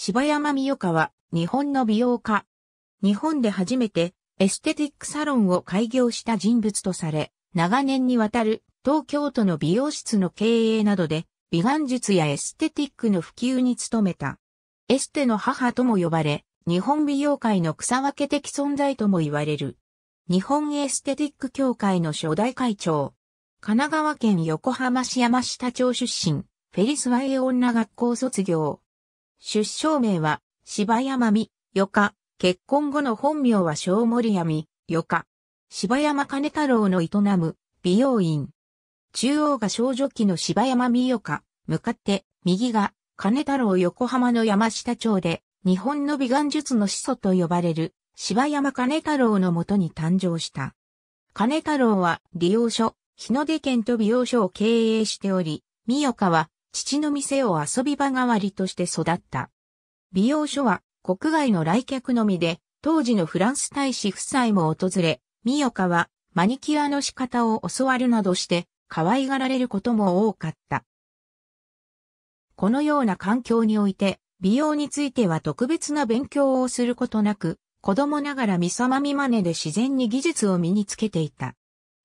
柴山美代香は日本の美容家。日本で初めてエステティックサロンを開業した人物とされ、長年にわたる東京都の美容室の経営などで美顔術やエステティックの普及に努めた。エステの母とも呼ばれ、日本美容界の草分け的存在とも言われる。日本エステティック協会の初代会長。神奈川県横浜市山下町出身、フェリスワイ女学校卒業。出生名は、柴山美、よか、結婚後の本名は小森闇、よか。柴山金太郎の営む、美容院。中央が少女期の柴山美よか、向かって、右が、金太郎横浜の山下町で、日本の美顔術の始祖と呼ばれる、柴山金太郎のもとに誕生した。金太郎は、利用所、日の出県と美容所を経営しており、美代香は、父の店を遊び場代わりとして育った。美容所は国外の来客のみで、当時のフランス大使夫妻も訪れ、ミヨカはマニキュアの仕方を教わるなどして可愛がられることも多かった。このような環境において、美容については特別な勉強をすることなく、子供ながら見様見真似で自然に技術を身につけていた。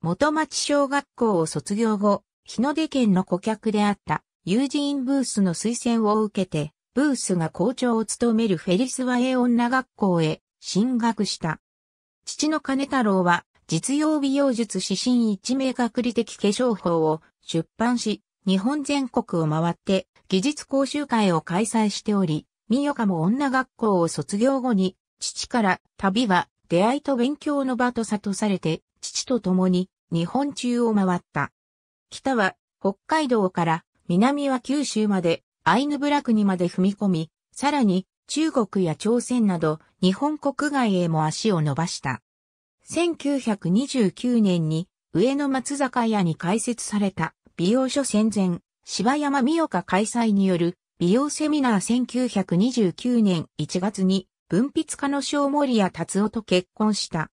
元町小学校を卒業後、日の出県の顧客であったユージーン・ブースの推薦を受けて、ブースが校長を務めるフェリスワエ女学校へ進学した。父の金太郎は実用美容術指針一名学理的化粧法を出版し、日本全国を回って技術講習会を開催しており、三岡も女学校を卒業後に、父から旅は出会いと勉強の場と悟されて、父と共に日本中を回った。北は北海道から南は九州まで、アイヌ部落にまで踏み込み、さらに中国や朝鮮など日本国外へも足を伸ばした。1929年に上野松坂屋に開設された美容所戦前、柴山美岡開催による美容セミナー1929年1月に文筆家の小森屋達夫と結婚した。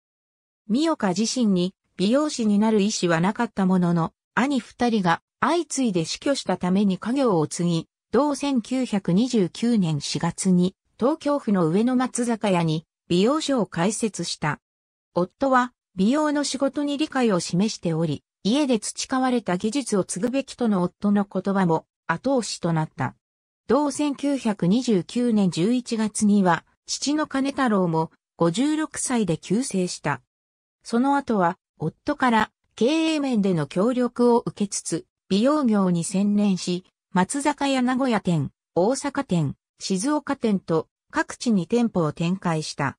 美岡自身に美容師になる意思はなかったものの、兄二人が相次いで死去したために家業を継ぎ、同1929年4月に東京府の上野松坂屋に美容所を開設した。夫は美容の仕事に理解を示しており、家で培われた技術を継ぐべきとの夫の言葉も後押しとなった。同1929年11月には父の金太郎も56歳で急成した。その後は夫から経営面での協力を受けつつ、美容業に専念し、松坂屋名古屋店、大阪店、静岡店と各地に店舗を展開した。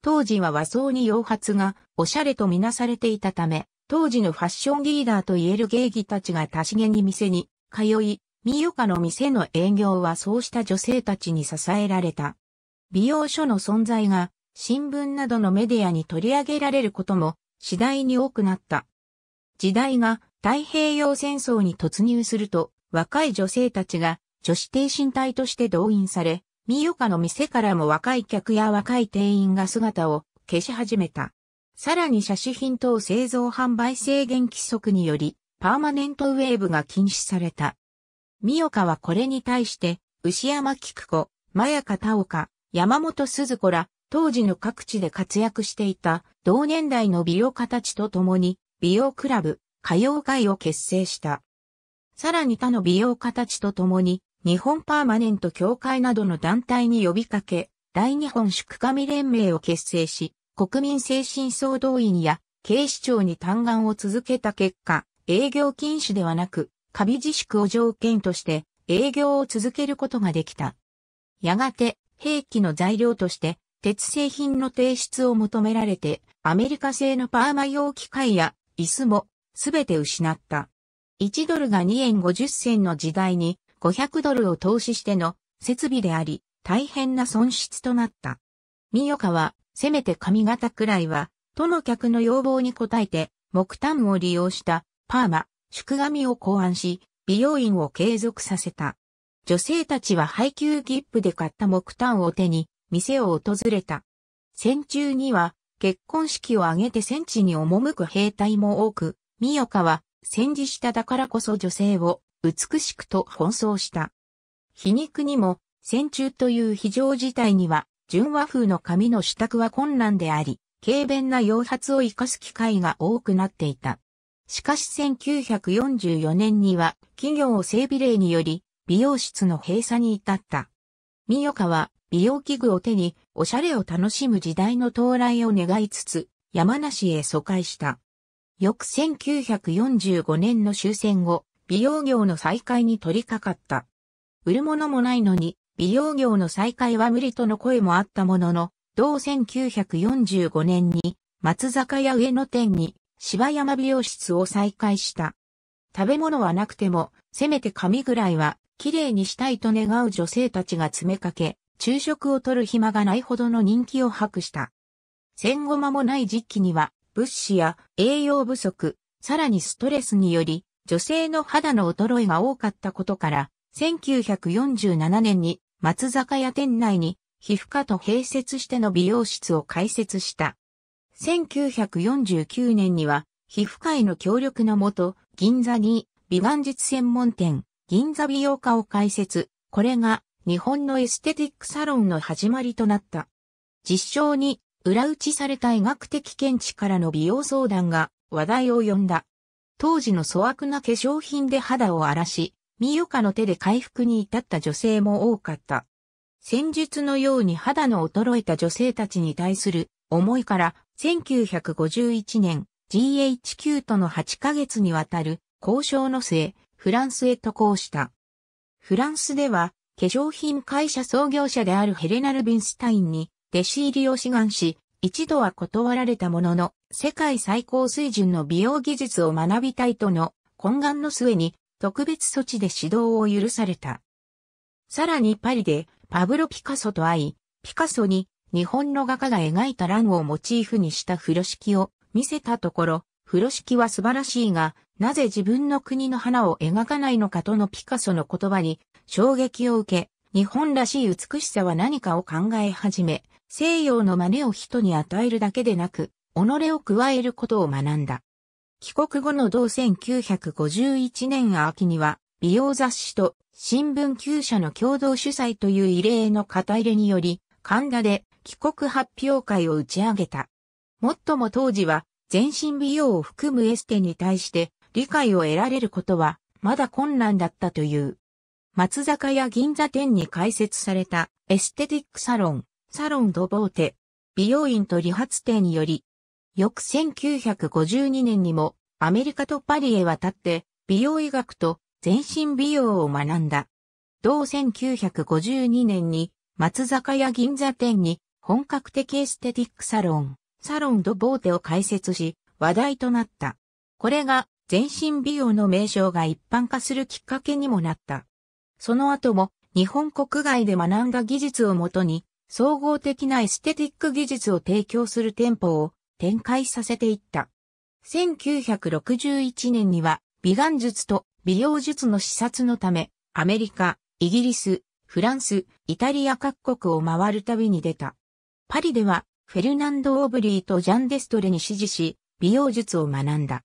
当時は和装に洋髪がおしゃれとみなされていたため、当時のファッションリーダーといえる芸妓たちがたしげに店に通い、三岡の店の営業はそうした女性たちに支えられた。美容所の存在が新聞などのメディアに取り上げられることも次第に多くなった。時代が太平洋戦争に突入すると、若い女性たちが女子挺身隊として動員され、三岡の店からも若い客や若い店員が姿を消し始めた。さらに写真品等製造販売制限規則により、パーマネントウェーブが禁止された。三岡はこれに対して、牛山菊子、真矢か田岡、山本鈴子ら、当時の各地で活躍していた同年代の美容家たちと共に、美容クラブ、歌謡界を結成した。さらに他の美容家たちと共に、日本パーマネント協会などの団体に呼びかけ、大日本宿神連盟を結成し、国民精神総動員や警視庁に嘆願を続けた結果、営業禁止ではなく、カビ自粛を条件として営業を続けることができた。やがて、兵器の材料として、鉄製品の提出を求められて、アメリカ製のパーマ用機械や、椅子も、すべて失った。1ドルが2円50銭の時代に500ドルを投資しての設備であり、大変な損失となった。三岡は、せめて髪型くらいは、都の客の要望に応えて、木炭を利用したパーマ、宿髪を考案し、美容院を継続させた。女性たちは配給ギップで買った木炭を手に、店を訪れた。戦中には、結婚式を挙げて戦地に赴く兵隊も多く、三岡は戦時下だからこそ女性を美しくと奔走した。皮肉にも戦中という非常事態には純和風の髪の支度は困難であり、軽便な洋髪を活かす機会が多くなっていた。しかし1944年には企業整備令により美容室の閉鎖に至った。三岡は美容器具を手におしゃれを楽しむ時代の到来を願いつつ山梨へ疎開した。翌1945年の終戦後、美容業の再開に取り掛かった。売るものもないのに、美容業の再開は無理との声もあったものの、同1945年に、松坂屋上野店に、芝山美容室を再開した。食べ物はなくても、せめて髪ぐらいは、綺麗にしたいと願う女性たちが詰めかけ、昼食をとる暇がないほどの人気を博した。戦後間もない時期には、物資や栄養不足、さらにストレスにより、女性の肌の衰えが多かったことから、1947年に松坂屋店内に皮膚科と併設しての美容室を開設した。1949年には皮膚科医の協力のもと、銀座に美顔術専門店、銀座美容科を開設。これが日本のエステティックサロンの始まりとなった。実証に裏打ちされた医学的見地からの美容相談が話題を呼んだ。当時の粗悪な化粧品で肌を荒らし、身ヨカの手で回復に至った女性も多かった。戦術のように肌の衰えた女性たちに対する思いから1951年 GHQ との8ヶ月にわたる交渉の末、フランスへ渡航した。フランスでは化粧品会社創業者であるヘレナル・ビンスタインに弟子入りを志願し、一度は断られたものの、世界最高水準の美容技術を学びたいとの懇願の末に、特別措置で指導を許された。さらにパリで、パブロ・ピカソと会い、ピカソに日本の画家が描いた欄をモチーフにした風呂敷を見せたところ、風呂敷は素晴らしいが、なぜ自分の国の花を描かないのかとのピカソの言葉に衝撃を受け、日本らしい美しさは何かを考え始め、西洋の真似を人に与えるだけでなく、己を加えることを学んだ。帰国後の同1951年秋には、美容雑誌と新聞旧社の共同主催という異例の肩入れにより、神田で帰国発表会を打ち上げた。もっとも当時は、全身美容を含むエステに対して理解を得られることは、まだ困難だったという。松坂屋銀座店に開設されたエステティックサロン、サロンドボーテ、美容院と理髪店により、翌1952年にもアメリカとパリへ渡って美容医学と全身美容を学んだ。同1952年に松坂屋銀座店に本格的エステティックサロン、サロンドボーテを開設し話題となった。これが全身美容の名称が一般化するきっかけにもなった。その後も日本国外で学んだ技術をもとに総合的なエステティック技術を提供する店舗を展開させていった。1961年には美顔術と美容術の視察のためアメリカ、イギリス、フランス、イタリア各国を回る旅に出た。パリではフェルナンド・オブリーとジャン・デストレに指示し、美容術を学んだ。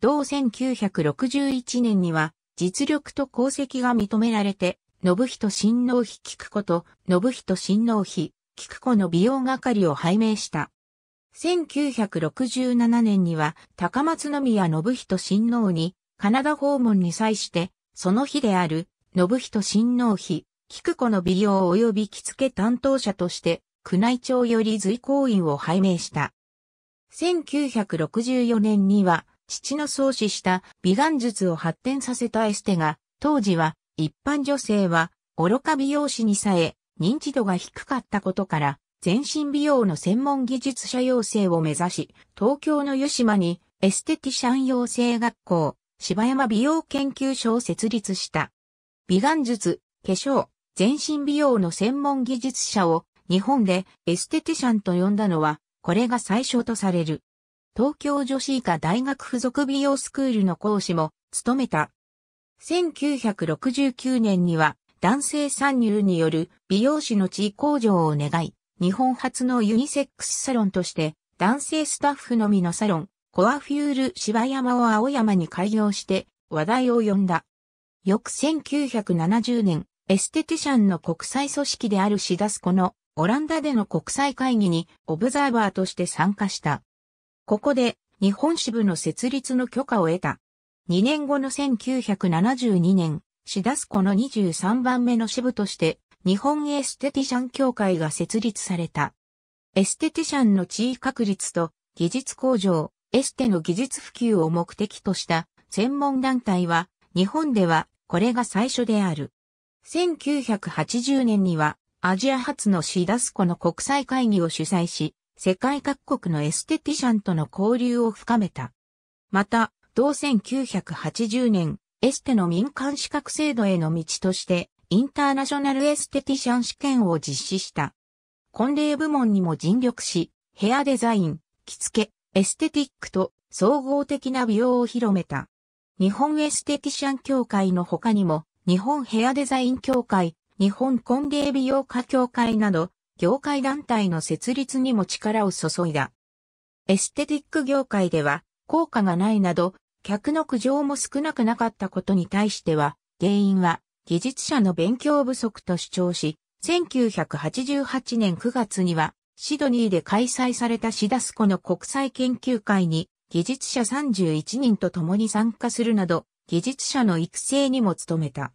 同1961年には実力と功績が認められて、信人親王妃菊子と信人親王妃菊子の美容係を拝命した。1967年には高松宮信人親王にカナダ訪問に際して、その日である信人親王妃菊子の美容及び着付け担当者として、宮内庁より随行員を拝命した。1964年には、父の創始した美顔術を発展させたエステが、当時は一般女性は愚か美容師にさえ認知度が低かったことから、全身美容の専門技術者養成を目指し、東京の湯島にエステティシャン養成学校、芝山美容研究所を設立した。美顔術、化粧、全身美容の専門技術者を日本でエステティシャンと呼んだのは、これが最初とされる。東京女子医科大学附属美容スクールの講師も務めた。1969年には男性参入による美容師の地位向上を願い、日本初のユニセックスサロンとして男性スタッフのみのサロン、コアフュール芝山を青山に開業して話題を呼んだ。翌1970年、エステティシャンの国際組織であるシダスコのオランダでの国際会議にオブザーバーとして参加した。ここで日本支部の設立の許可を得た。2年後の1972年、シダスコの23番目の支部として日本エステティシャン協会が設立された。エステティシャンの地位確立と技術向上、エステの技術普及を目的とした専門団体は日本ではこれが最初である。1980年にはアジア初のシダスコの国際会議を主催し、世界各国のエステティシャンとの交流を深めた。また、同1980年、エステの民間資格制度への道として、インターナショナルエステティシャン試験を実施した。婚礼部門にも尽力し、ヘアデザイン、着付け、エステティックと総合的な美容を広めた。日本エステティシャン協会の他にも、日本ヘアデザイン協会、日本婚礼美容家協会など、業界団体の設立にも力を注いだ。エステティック業界では、効果がないなど、客の苦情も少なくなかったことに対しては、原因は技術者の勉強不足と主張し、1988年9月には、シドニーで開催されたシダスコの国際研究会に、技術者31人と共に参加するなど、技術者の育成にも努めた。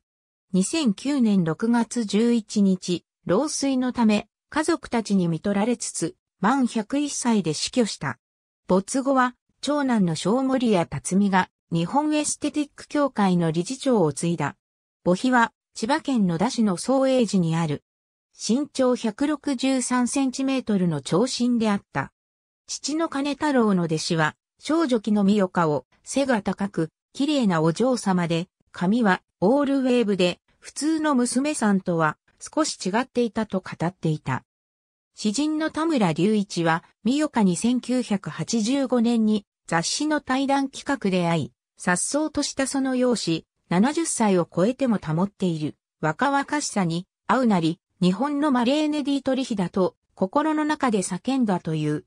2009年6月11日、老衰のため、家族たちに見取られつつ、満101歳で死去した。没後は、長男の小森や辰美が、日本エステティック協会の理事長を継いだ。母妃は、千葉県野田市の総営寺にある。身長163センチメートルの長身であった。父の金太郎の弟子は、少女木の三代香を背が高く、綺麗なお嬢様で、髪はオールウェーブで、普通の娘さんとは少し違っていたと語っていた。詩人の田村隆一は、三岡に1985年に雑誌の対談企画で会い、殺走としたその容姿、70歳を超えても保っている若々しさに会うなり、日本のマレーネディ取引だと心の中で叫んだという。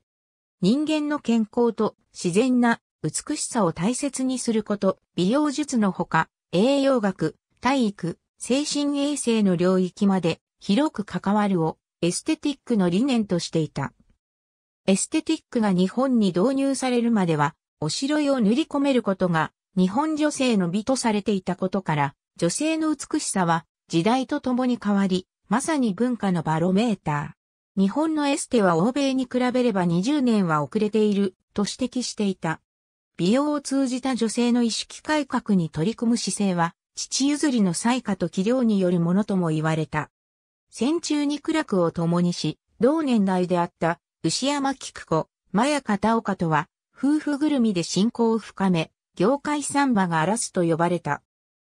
人間の健康と自然な美しさを大切にすること、美容術のほか、栄養学、体育、精神衛生の領域まで広く関わるをエステティックの理念としていた。エステティックが日本に導入されるまでは、おしろいを塗り込めることが日本女性の美とされていたことから、女性の美しさは時代とともに変わり、まさに文化のバロメーター。日本のエステは欧米に比べれば20年は遅れていると指摘していた。美容を通じた女性の意識改革に取り組む姿勢は父譲りの才華と器量によるものとも言われた。戦中に苦楽を共にし、同年代であった牛山菊子、真矢片岡とは、夫婦ぐるみで親交を深め、業界三馬が荒らすと呼ばれた。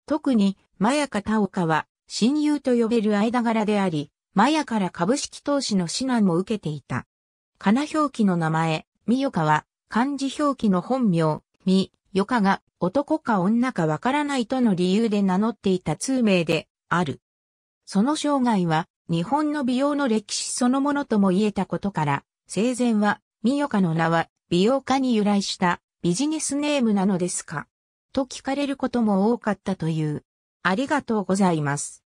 特に、真矢片岡は、親友と呼べる間柄であり、真矢から株式投資の指南も受けていた。金表記の名前、三岡は、漢字表記の本名、三、余カが男か女かわからないとの理由で名乗っていた通名である。その生涯は日本の美容の歴史そのものとも言えたことから、生前は美ヨカの名は美容家に由来したビジネスネームなのですかと聞かれることも多かったという。ありがとうございます。